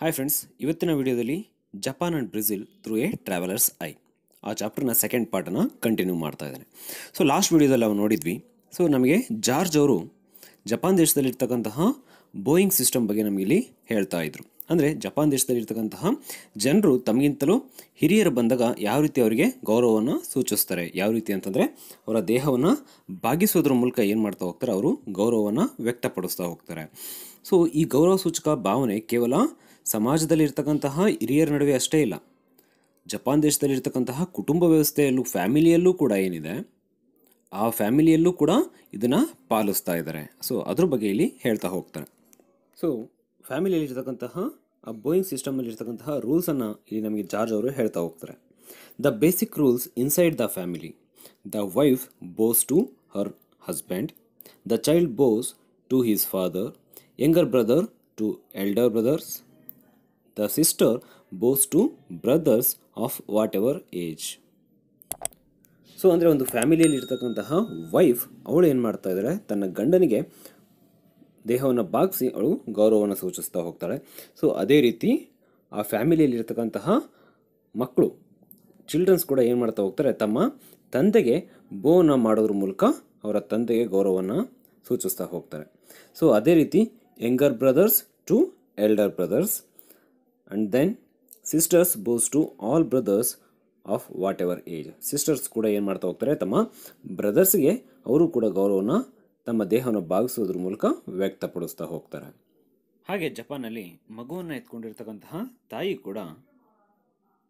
hi friends ಇವತ್ತಿನ ವಿಡಿಯೋದಲ್ಲಿ Japan and Brazil through a traveller's eye ಆ ಚಾಪ್ಟರ್ನ ಸೆಕೆಂಡ್ ಪಾರ್ಟನ್ನು ಕಂಟಿನ್ಯೂ ಮಾಡ್ತಾ ಇದ್ದಾನೆ ಸೊ ಲಾಸ್ಟ್ ವಿಡಿಯೋದಲ್ಲಿ ನಾವು ನೋಡಿದ್ವಿ ಸೊ ನಮಗೆ ಜಾರ್ಜ್ ಅವರು ಜಪಾನ್ ದೇಶದಲ್ಲಿರ್ತಕ್ಕಂತಹ ಬೋಯಿಂಗ್ ಸಿಸ್ಟಮ್ ಬಗ್ಗೆ ನಮಗಿಲ್ಲಿ ಹೇಳ್ತಾ ಇದ್ರು ಅಂದರೆ ಜಪಾನ್ ದೇಶದಲ್ಲಿರ್ತಕ್ಕಂತಹ ಜನರು ತಮಗಿಂತಲೂ ಹಿರಿಯರು ಬಂದಾಗ ಯಾವ ರೀತಿ ಅವರಿಗೆ ಗೌರವವನ್ನು ಸೂಚಿಸ್ತಾರೆ ಯಾವ ರೀತಿ ಅಂತಂದರೆ ಅವರ ದೇಹವನ್ನು ಭಾಗಿಸೋದ್ರ ಮೂಲಕ ಏನು ಮಾಡ್ತಾ ಹೋಗ್ತಾರೆ ಅವರು ಗೌರವವನ್ನು ವ್ಯಕ್ತಪಡಿಸ್ತಾ ಹೋಗ್ತಾರೆ ಸೊ ಈ ಗೌರವ ಸೂಚಕ ಭಾವನೆ ಕೇವಲ ಸಮಾಜದಲ್ಲಿರ್ತಕ್ಕಂತಹ ಹಿರಿಯರ ನಡುವೆ ಅಷ್ಟೇ ಇಲ್ಲ ಜಪಾನ್ ದೇಶದಲ್ಲಿರ್ತಕ್ಕಂತಹ ಕುಟುಂಬ ವ್ಯವಸ್ಥೆಯಲ್ಲೂ ಫ್ಯಾಮಿಲಿಯಲ್ಲೂ ಕೂಡ ಏನಿದೆ ಆ ಫ್ಯಾಮಿಲಿಯಲ್ಲೂ ಕೂಡ ಇದನ್ನು ಪಾಲಿಸ್ತಾ ಇದ್ದಾರೆ ಸೊ ಅದ್ರ ಬಗ್ಗೆ ಇಲ್ಲಿ ಹೇಳ್ತಾ ಹೋಗ್ತಾರೆ ಸೊ ಫ್ಯಾಮಿಲಿಯಲ್ಲಿರ್ತಕ್ಕಂತಹ ಆ ಬೋಯಿಂಗ್ ಸಿಸ್ಟಮಲ್ಲಿರ್ತಕ್ಕಂತಹ ರೂಲ್ಸನ್ನು ಇಲ್ಲಿ ನಮಗೆ ಜಾರ್ಜ್ ಅವರು ಹೇಳ್ತಾ ಹೋಗ್ತಾರೆ the basic rules inside the family the wife bows to her husband the child bows to his father younger brother to elder brothers the sister bows to brothers of whatever age so ಅಂದರೆ ಒಂದು ಫ್ಯಾಮಿಲಿಯಲ್ಲಿ ಇರ್ತಕ್ಕಂತಹ wife ಅವಳು ಏನು ಮಾಡ್ತಾ ಇದ್ದಾರೆ ತನ್ನ ಗಂಡನಿಗೆ ದೇಹವನ್ನು ಬಾಗಿಸಿ ಅವಳು ಗೌರವವನ್ನು ಸೂಚಿಸ್ತಾ ಹೋಗ್ತಾಳೆ ಸೊ ಅದೇ ರೀತಿ ಆ ಫ್ಯಾಮಿಲಿಯಲ್ಲಿ ಇರ್ತಕ್ಕಂತಹ ಮಕ್ಕಳು ಚಿಲ್ಡ್ರನ್ಸ್ ಕೂಡ ಏನು ಮಾಡ್ತಾ ಹೋಗ್ತಾರೆ ತಮ್ಮ ತಂದೆಗೆ ಬೋನ ಮಾಡೋದ್ರ ಮೂಲಕ ಅವರ ತಂದೆಗೆ ಗೌರವವನ್ನು ಸೂಚಿಸ್ತಾ ಹೋಗ್ತಾರೆ ಸೊ ಅದೇ ರೀತಿ younger brothers to elder brothers and then sisters bows to all brothers of whatever age sisters ಕೂಡ ಏನು ಮಾಡ್ತಾ ಹೋಗ್ತಾರೆ ತಮ್ಮ ಬ್ರದರ್ಸ್ಗೆ ಅವರು ಕೂಡ ಗೌರವನ ತಮ್ಮ ದೇಹವನ್ನು ಭಾಗಿಸೋದ್ರ ಮೂಲಕ ವ್ಯಕ್ತಪಡಿಸ್ತಾ ಹೋಗ್ತಾರೆ ಹಾಗೆ ಜಪಾನಲ್ಲಿ ಮಗುವನ್ನು ಎತ್ಕೊಂಡಿರ್ತಕ್ಕಂತಹ ತಾಯಿ ಕೂಡ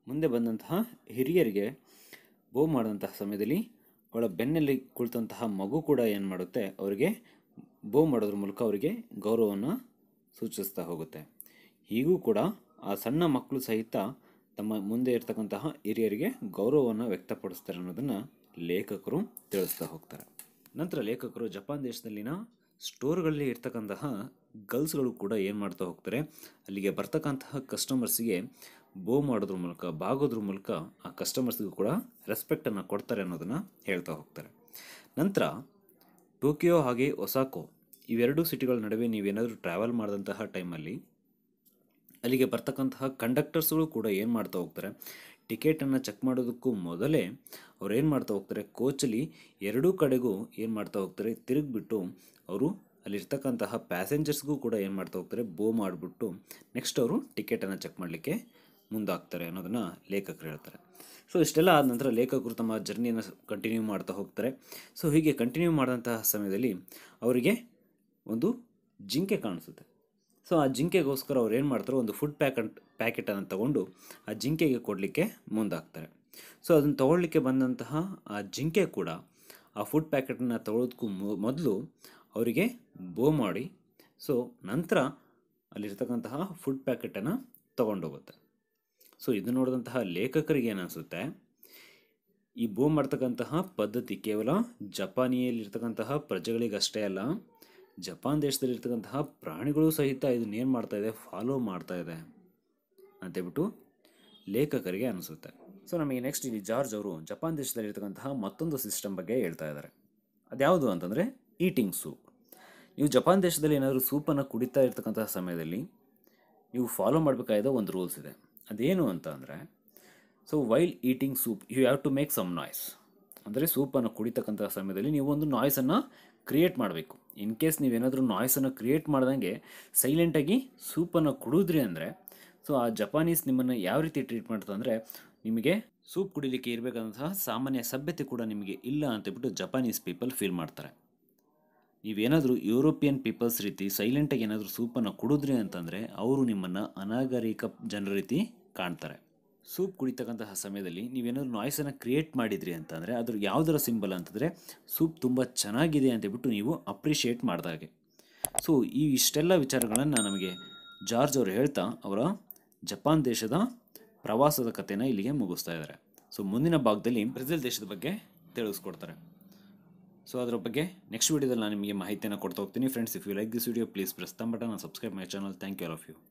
ಮುಂದೆ ಬಂದಂತಹ ಹಿರಿಯರಿಗೆ ಬೋ ಮಾಡಿದಂತಹ ಸಮಯದಲ್ಲಿ ಅವಳ ಬೆನ್ನಲ್ಲಿ ಕುಳಿತಂತಹ ಮಗು ಕೂಡ ಏನು ಮಾಡುತ್ತೆ ಅವರಿಗೆ ಬೋ ಮಾಡೋದ್ರ ಮೂಲಕ ಅವರಿಗೆ ಗೌರವವನ್ನು ಸೂಚಿಸ್ತಾ ಹೋಗುತ್ತೆ ಹೀಗೂ ಕೂಡ ಆ ಸಣ್ಣ ಮಕ್ಕಳು ಸಹಿತ ತಮ್ಮ ಮುಂದೆ ಇರ್ತಕ್ಕಂತಹ ಹಿರಿಯರಿಗೆ ಗೌರವವನ್ನು ವ್ಯಕ್ತಪಡಿಸ್ತಾರೆ ಅನ್ನೋದನ್ನು ಲೇಖಕರು ತಿಳಿಸ್ತಾ ಹೋಗ್ತಾರೆ ನಂತರ ಲೇಖಕರು ಜಪಾನ್ ದೇಶದಲ್ಲಿನ ಸ್ಟೋರ್ಗಳಲ್ಲಿ ಇರ್ತಕ್ಕಂತಹ ಗರ್ಲ್ಸ್ಗಳು ಕೂಡ ಏನು ಮಾಡ್ತಾ ಹೋಗ್ತಾರೆ ಅಲ್ಲಿಗೆ ಬರ್ತಕ್ಕಂತಹ ಕಸ್ಟಮರ್ಸ್ಗೆ ಬೋ ಮಾಡೋದ್ರ ಮೂಲಕ ಬಾಗೋದ್ರ ಮೂಲಕ ಆ ಕಸ್ಟಮರ್ಸ್ಗೂ ಕೂಡ ರೆಸ್ಪೆಕ್ಟನ್ನು ಕೊಡ್ತಾರೆ ಅನ್ನೋದನ್ನು ಹೇಳ್ತಾ ಹೋಗ್ತಾರೆ ನಂತರ ಟೋಕಿಯೋ ಹಾಗೆ ಒಸಾಕೋ ಇವೆರಡೂ ಸಿಟಿಗಳ ನಡುವೆ ನೀವೇನಾದರೂ ಟ್ರಾವೆಲ್ ಮಾಡಿದಂತಹ ಟೈಮಲ್ಲಿ ಅಲ್ಲಿಗೆ ಬರ್ತಕ್ಕಂತಹ ಕಂಡಕ್ಟರ್ಸ್ಗಳು ಕೂಡ ಏನು ಮಾಡ್ತಾ ಹೋಗ್ತಾರೆ ಟಿಕೆಟನ್ನು ಚೆಕ್ ಮಾಡೋದಕ್ಕೂ ಮೊದಲೇ ಅವ್ರು ಏನು ಮಾಡ್ತಾ ಹೋಗ್ತಾರೆ ಕೋಚಲ್ಲಿ ಎರಡೂ ಕಡೆಗೂ ಏನು ಮಾಡ್ತಾ ಹೋಗ್ತಾರೆ ತಿರುಗಿಬಿಟ್ಟು ಅವರು ಅಲ್ಲಿರ್ತಕ್ಕಂತಹ ಪ್ಯಾಸೆಂಜರ್ಸ್ಗೂ ಕೂಡ ಏನು ಮಾಡ್ತಾ ಹೋಗ್ತಾರೆ ಬೋ ಮಾಡಿಬಿಟ್ಟು ನೆಕ್ಸ್ಟ್ ಅವರು ಟಿಕೆಟನ್ನು ಚೆಕ್ ಮಾಡಲಿಕ್ಕೆ ಮುಂದಾಗ್ತಾರೆ ಅನ್ನೋದನ್ನು ಲೇಖಕರು ಹೇಳ್ತಾರೆ ಸೊ ಇಷ್ಟೆಲ್ಲ ಆದ ನಂತರ ಲೇಖಕರು ತಮ್ಮ ಜರ್ನಿಯನ್ನು ಕಂಟಿನ್ಯೂ ಮಾಡ್ತಾ ಹೋಗ್ತಾರೆ ಸೊ ಹೀಗೆ ಕಂಟಿನ್ಯೂ ಮಾಡಿದಂತಹ ಸಮಯದಲ್ಲಿ ಅವರಿಗೆ ಒಂದು ಜಿಂಕೆ ಕಾಣಿಸುತ್ತೆ ಸೊ ಆ ಜಿಂಕೆಗೋಸ್ಕರ ಅವ್ರು ಏನು ಮಾಡ್ತಾರೋ ಒಂದು ಫುಡ್ ಪ್ಯಾಕ್ ಪ್ಯಾಕೆಟನ್ನು ತಗೊಂಡು ಆ ಜಿಂಕೆಗೆ ಕೊಡಲಿಕ್ಕೆ ಮುಂದಾಗ್ತಾರೆ ಸೊ ಅದನ್ನು ತಗೊಳ್ಳಿಕ್ಕೆ ಬಂದಂತಹ ಆ ಜಿಂಕೆ ಕೂಡ ಆ ಫುಡ್ ಪ್ಯಾಕೆಟನ್ನು ತೊಗೊಳೋದಕ್ಕೂ ಮೊದಲು ಅವರಿಗೆ ಬೋ ಮಾಡಿ ಸೊ ನಂತರ ಅಲ್ಲಿರ್ತಕ್ಕಂತಹ ಫುಡ್ ಪ್ಯಾಕೆಟನ್ನು ತೊಗೊಂಡೋಗುತ್ತೆ ಸೊ ಇದು ನೋಡಿದಂತಹ ಲೇಖಕರಿಗೆ ಏನಿಸುತ್ತೆ ಈ ಬೋ ಮಾಡ್ತಕ್ಕಂತಹ ಪದ್ಧತಿ ಕೇವಲ ಜಪಾನಿಯಲ್ಲಿರ್ತಕ್ಕಂತಹ ಪ್ರಜೆಗಳಿಗಷ್ಟೇ ಅಲ್ಲ ಜಪಾನ್ ದೇಶದಲ್ಲಿರ್ತಕ್ಕಂತಹ ಪ್ರಾಣಿಗಳು ಸಹಿತ ಇದನ್ನ ಏನು ಮಾಡ್ತಾ ಇದೆ ಫಾಲೋ ಮಾಡ್ತಾ ಇದೆ ಅಂತೇಳ್ಬಿಟ್ಟು ಲೇಖಕರಿಗೆ ಅನಿಸುತ್ತೆ ಸೊ ನಮಗೆ ನೆಕ್ಸ್ಟ್ ಇಲ್ಲಿ ಜಾರ್ಜ್ ಅವರು ಜಪಾನ್ ದೇಶದಲ್ಲಿರ್ತಕ್ಕಂತಹ ಮತ್ತೊಂದು ಸಿಸ್ಟಮ್ ಬಗ್ಗೆ ಹೇಳ್ತಾ ಇದ್ದಾರೆ ಅದ್ಯಾವುದು ಅಂತಂದರೆ ಈಟಿಂಗ್ ಸೂಪ್ ನೀವು ಜಪಾನ್ ದೇಶದಲ್ಲಿ ಏನಾದರೂ ಸೂಪನ್ನು ಕುಡಿತಾ ಇರ್ತಕ್ಕಂತಹ ಸಮಯದಲ್ಲಿ ನೀವು ಫಾಲೋ ಮಾಡಬೇಕಾದ ಒಂದು ರೂಲ್ಸ್ ಇದೆ ಅದೇನು ಅಂತ ಅಂದರೆ so while eating soup you have to make some noise ಅಂದರೆ ಸೂಪನ್ನು ಕುಡಿತಕ್ಕಂತಹ ಸಮಯದಲ್ಲಿ ನೀವು ಒಂದು ನಾಯ್ಸನ್ನು ಕ್ರಿಯೇಟ್ ಮಾಡಬೇಕು ಇನ್ ಕೇಸ್ ನೀವೇನಾದರೂ ನಾಯ್ಸನ್ನು ಕ್ರಿಯೇಟ್ ಮಾಡ್ದಂಗೆ ಸೈಲೆಂಟಾಗಿ ಸೂಪನ್ನು ಕುಡಿದ್ರಿ ಅಂದರೆ ಸೊ ಆ ಜಪಾನೀಸ್ ನಿಮ್ಮನ್ನು ಯಾವ ರೀತಿ ಟ್ರೀಟ್ ಮಾಡ್ತದೆ ಅಂದರೆ ನಿಮಗೆ ಸೂಪ್ ಕುಡಿಲಿಕ್ಕೆ ಇರಬೇಕಾದಂತಹ ಸಾಮಾನ್ಯ ಸಭ್ಯತೆ ಕೂಡ ನಿಮಗೆ ಇಲ್ಲ ಅಂತೇಳ್ಬಿಟ್ಟು ಜಪಾನೀಸ್ ಪೀಪಲ್ ಫೀಲ್ ಮಾಡ್ತಾರೆ ನೀವೇನಾದರೂ ಯುರೋಪಿಯನ್ ಪೀಪಲ್ಸ್ ರೀತಿ ಸೈಲೆಂಟಾಗಿ ಏನಾದರೂ ಸೂಪನ್ನು ಕುಡಿದ್ರಿ ಅಂತಂದರೆ ಅವರು ನಿಮ್ಮನ್ನು ಅನಾಗರಿಕ ಜನರ ರೀತಿ ಕಾಣ್ತಾರೆ ಸೂಪ್ ಕುಡಿತಕ್ಕಂತಹ ಸಮಯದಲ್ಲಿ ನೀವೇನಾದ್ರು ನಾಯ್ಸನ್ನು ಕ್ರಿಯೇಟ್ ಮಾಡಿದ್ರಿ ಅಂತಂದರೆ ಅದ್ರ ಯಾವುದರ ಸಿಂಬಲ್ ಅಂತಂದರೆ ಸೂಪ್ ತುಂಬ ಚೆನ್ನಾಗಿದೆ ಅಂತೇಳ್ಬಿಟ್ಟು ನೀವು ಅಪ್ರಿಷಿಯೇಟ್ ಮಾಡಿದಾಗೆ ಸೊ ಈ ಇಷ್ಟೆಲ್ಲ ವಿಚಾರಗಳನ್ನು ನಮಗೆ ಜಾರ್ಜ್ ಅವರು ಹೇಳ್ತಾ ಅವರ ಜಪಾನ್ ದೇಶದ ಪ್ರವಾಸದ ಕಥೆನ ಇಲ್ಲಿಗೆ ಮುಗಿಸ್ತಾ ಇದ್ದಾರೆ ಸೊ ಮುಂದಿನ ಭಾಗದಲ್ಲಿ ಬ್ರೆಜಿಲ್ ದೇಶದ ಬಗ್ಗೆ ತಿಳಿಸ್ಕೊಡ್ತಾರೆ ಸೊ ಅದರ ಬಗ್ಗೆ ನೆಕ್ಸ್ಟ್ ವೀಡಿಯೋದಲ್ಲಿ ನಾನು ನಿಮಗೆ ಮಾಹಿತಿಯನ್ನು ಕೊಡ್ತಾ ಹೋಗ್ತೀನಿ friends if you like this video please press thumb subscribe my channel thank you of you